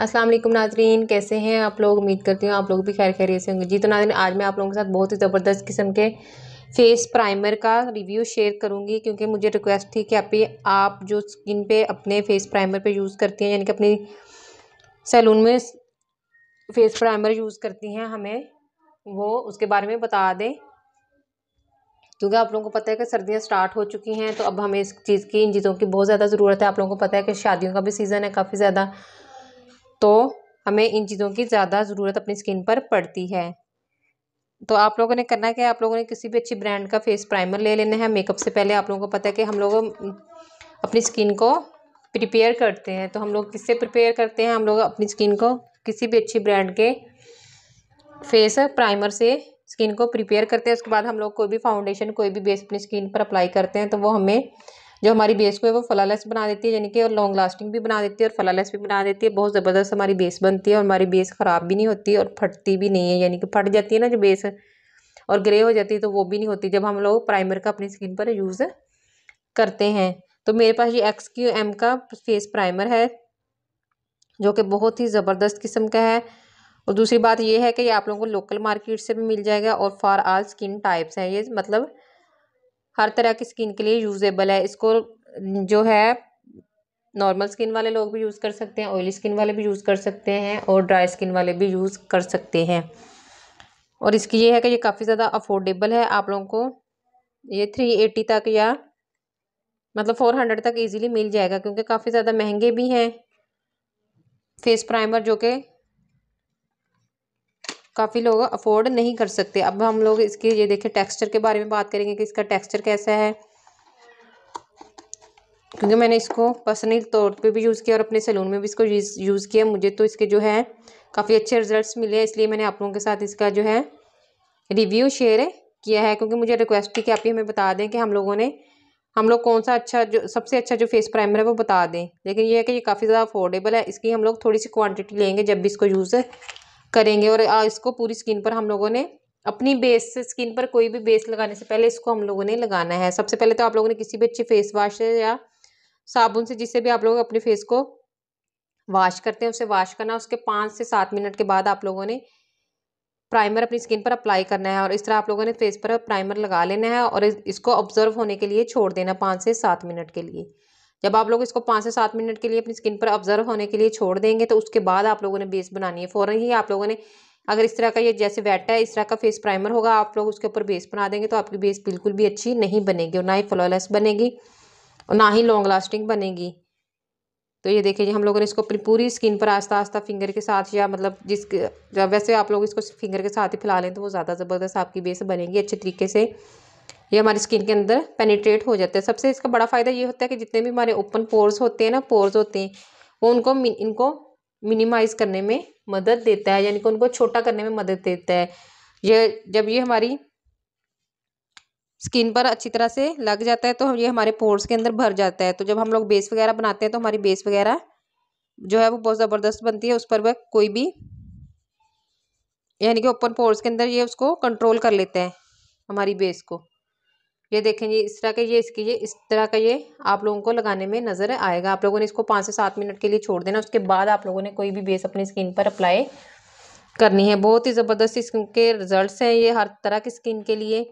अस्सलाम वालेकुम नाजरीन कैसे हैं आप लोग उम्मीद करती हूँ आप लोग भी खैर खैरियत से होंगे जी तो नाजरीन आज मैं आप लोगों के साथ बहुत ही ज़बरदस्त किस्म के फेस प्राइमर का रिव्यू शेयर करूँगी क्योंकि मुझे रिक्वेस्ट थी कि आप ही आप जो स्किन पे अपने फेस प्राइमर पे यूज़ करती हैं यानी कि अपनी सैलून में फेस प्राइमर यूज़ करती हैं हमें वो उसके बारे में बता दें क्योंकि आप लोगों को पता है कि सर्दियाँ स्टार्ट हो चुकी हैं तो अब हमें इस चीज़ की इन चीज़ों की बहुत ज़्यादा ज़रूरत है आप लोगों को पता है कि शादियों का भी सीज़न है काफ़ी ज़्यादा तो हमें इन चीज़ों की ज़्यादा ज़रूरत अपनी स्किन पर पड़ती है तो आप लोगों ने करना क्या है आप लोगों ने किसी भी अच्छी ब्रांड का फेस प्राइमर ले लेना है मेकअप से पहले आप लोगों को पता है कि हम लोग अपनी स्किन को प्रिपेयर करते हैं तो हम लोग किससे प्रिपेयर करते हैं हम लोग अपनी स्किन को किसी भी अच्छी ब्रांड के फेस प्राइमर से स्किन को प्रिपेयर करते हैं उसके बाद हम लोग कोई भी फाउंडेशन कोई भी बेस अपनी स्किन पर अप्लाई करते हैं तो वो हमें जो हमारी बेस को है वो फलालेस बना देती है यानी कि और लॉन्ग लास्टिंग भी बना देती है और फलालेस भी बना देती है बहुत ज़बरदस्त हमारी बेस बनती है और हमारी बेस ख़राब भी नहीं होती और फटती भी नहीं है यानी कि फट जाती है ना जो बेस और ग्रे हो जाती है तो वो भी नहीं होती जब हम लोग प्राइमर का अपनी स्किन पर यूज़ करते हैं तो मेरे पास ये एक्स क्यू एम का फेस प्राइमर है जो कि बहुत ही ज़बरदस्त किस्म का है और दूसरी बात ये है कि ये आप लोगों को लोकल मार्केट से भी मिल जाएगा और फॉर आल स्किन टाइप्स हैं ये मतलब हर तरह की स्किन के लिए यूज़ेबल है इसको जो है नॉर्मल स्किन वाले लोग भी यूज़ कर सकते हैं ऑयली स्किन वाले भी यूज़ कर सकते हैं और ड्राई स्किन वाले भी यूज़ कर सकते हैं और इसकी ये है कि ये काफ़ी ज़्यादा अफोर्डेबल है आप लोगों को ये थ्री एटी तक या मतलब फोर हंड्रेड तक इजीली मिल जाएगा क्योंकि काफ़ी ज़्यादा महंगे भी हैं फेस प्राइमर जो कि काफ़ी लोग अफोर्ड नहीं कर सकते अब हम लोग इसके ये देखें टेक्सचर के बारे में बात करेंगे कि इसका टेक्सचर कैसा है क्योंकि मैंने इसको पर्सनली तौर पे भी यूज़ किया और अपने सैलून में भी इसको यूज़ किया मुझे तो इसके जो है काफ़ी अच्छे रिजल्ट्स मिले हैं इसलिए मैंने आप लोगों के साथ इसका जो है रिव्यू शेयर किया है क्योंकि मुझे रिक्वेस्ट थी कि आप ही हमें बता दें कि हम लोगों ने हम लोग कौन सा अच्छा जो सबसे अच्छा जो फेस प्राइमर है वो बता दें लेकिन ये है कि ये काफ़ी ज़्यादा अफोर्डेबल है इसकी हम लोग थोड़ी सी क्वान्टिटी लेंगे जब भी इसको यूज़ करेंगे और इसको पूरी स्किन पर हम लोगों ने अपनी बेस से स्किन पर कोई भी बेस लगाने से पहले इसको हम लोगों ने लगाना है सबसे पहले तो आप लोगों ने किसी भी अच्छे फेस वाश या साबुन से जिससे भी आप लोग अपने फेस को वाश करते हैं उसे वाश करना उसके पाँच से सात मिनट के बाद आप लोगों ने प्राइमर अपनी स्किन पर अप्लाई करना है और इस तरह आप लोगों ने फेस पर प्राइमर लगा लेना है और इसको ऑब्जर्व होने के लिए छोड़ देना पाँच से सात मिनट के लिए जब आप लोग इसको पाँच से सात मिनट के लिए अपनी स्किन पर ऑब्जर्व होने के लिए छोड़ देंगे तो उसके बाद आप लोगों ने बेस बनानी है फ़ौरन ही आप लोगों ने अगर इस तरह का ये जैसे वेट है इस तरह का फेस प्राइमर होगा आप लोग उसके ऊपर बेस बना देंगे तो आपकी बेस बिल्कुल भी अच्छी नहीं बनेगी और ना ही फ्लॉलेस बनेगी और ना ही लॉन्ग लास्टिंग बनेगी तो ये देखिए हम लोगों ने इसको अपनी पूरी स्किन पर आस्ता आस्ता फिंगर के साथ या मतलब जिस वैसे आप लोग इसको फिंगर के साथ ही फैला लें तो वो ज़्यादा ज़बरदस्त आपकी बेस बनेगी अच्छे तरीके से ये हमारी स्किन के अंदर पेनिट्रेट हो जाते हैं सबसे इसका बड़ा फ़ायदा ये होता है कि जितने भी हमारे ओपन पोर्स होते हैं ना पोर्स होते हैं वो उनको इनको मिनिमाइज़ करने में मदद देता है यानी कि उनको छोटा करने में मदद देता है ये जब ये हमारी स्किन पर अच्छी तरह से लग जाता है तो ये हमारे पोर्स के अंदर भर जाता है तो जब हम लोग बेस वगैरह बनाते हैं तो हमारी बेस वगैरह जो है वो बहुत ज़बरदस्त बनती है उस पर वह कोई भी यानी कि ओपन पोर्स के अंदर ये उसको कंट्रोल कर लेते हैं हमारी बेस को ये जी इस तरह का ये इसकी ये इस तरह का ये आप लोगों को लगाने में नज़र आएगा आप लोगों ने इसको पाँच से सात मिनट के लिए छोड़ देना उसके बाद आप लोगों ने कोई भी बेस अपनी स्किन पर अप्लाई करनी है बहुत ही ज़बरदस्त स्किन के रिजल्ट्स हैं ये हर तरह की स्किन के लिए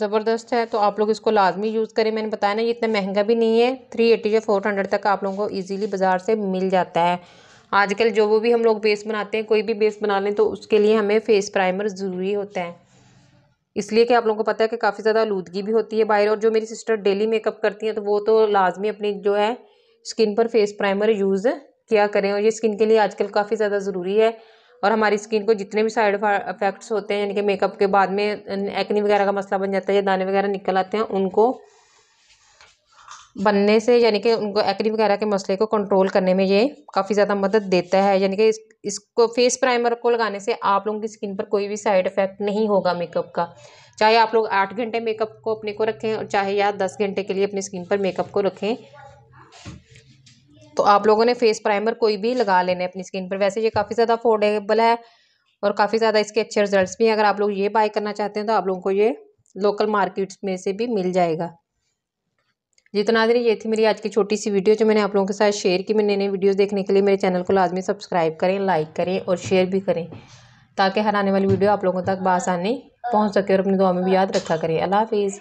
ज़बरदस्त है तो आप लोग इसको लाजमी यूज़ करें मैंने बताया ना ये इतना महंगा भी नहीं है थ्री एटी या फोर हंड्रेड तक आप लोगों को ईजीली बाज़ार से मिल जाता है आजकल जो वो भी हम लोग बेस बनाते हैं कोई भी बेस बना लें तो उसके लिए हमें फेस प्राइमर ज़रूरी होता है इसलिए कि आप लोगों को पता है कि काफ़ी ज़्यादा आलूदगी भी होती है बाहर और जो मेरी सिस्टर डेली मेकअप करती हैं तो वो तो लाजमी अपनी जो है स्किन पर फेस प्राइमर यूज़ किया करें और ये स्किन के लिए आजकल काफ़ी ज़्यादा ज़रूरी है और हमारी स्किन को जितने भी साइड इफ़ेक्ट्स होते हैं यानी कि मेकअप के बाद में एक्नी वगैरह का मसला बन जाता है या दाने वगैरह निकल आते हैं उनको बनने से यानी कि उनको एक्ने वगैरह के मसले को कंट्रोल करने में ये काफ़ी ज़्यादा मदद देता है यानी कि इस इसको फेस प्राइमर को लगाने से आप लोगों की स्किन पर कोई भी साइड इफ़ेक्ट नहीं होगा मेकअप का चाहे आप लोग आठ घंटे मेकअप को अपने को रखें और चाहे या दस घंटे के लिए अपनी स्किन पर मेकअप को रखें तो आप लोगों ने फेस प्राइमर कोई भी लगा लेना है अपनी स्किन पर वैसे ये काफ़ी ज़्यादा अफोर्डेबल है और काफ़ी ज़्यादा इसके अच्छे रिजल्ट्स भी हैं अगर आप लोग ये बाय करना चाहते हैं तो आप लोगों को ये लोकल मार्केट्स में से भी मिल जाएगा जी तो ये थी मेरी आज की छोटी सी वीडियो जो मैंने आप लोगों के साथ शेयर की मैंने नई वीडियोज़ देखने के लिए मेरे चैनल को लाजमी सब्सक्राइब करें लाइक करें और शेयर भी करें ताकि हर आने वाली वीडियो आप लोगों तक बासानी पहुँच सके और अपनी दुआ में भी याद रखा करें अल्लाह हाफिज़